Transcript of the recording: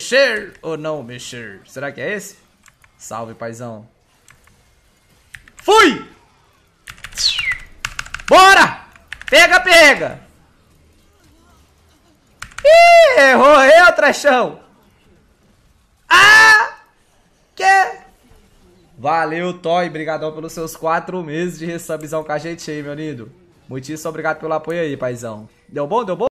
Mexer ou não mexer? Será que é esse? Salve, paizão. Fui! Bora! Pega, pega! Ih, errou eu, trechão! Ah! Que? Valeu, Toy. Obrigadão pelos seus quatro meses de resubizão com a gente aí, meu lindo. Muitíssimo obrigado pelo apoio aí, paizão. Deu bom? Deu bom?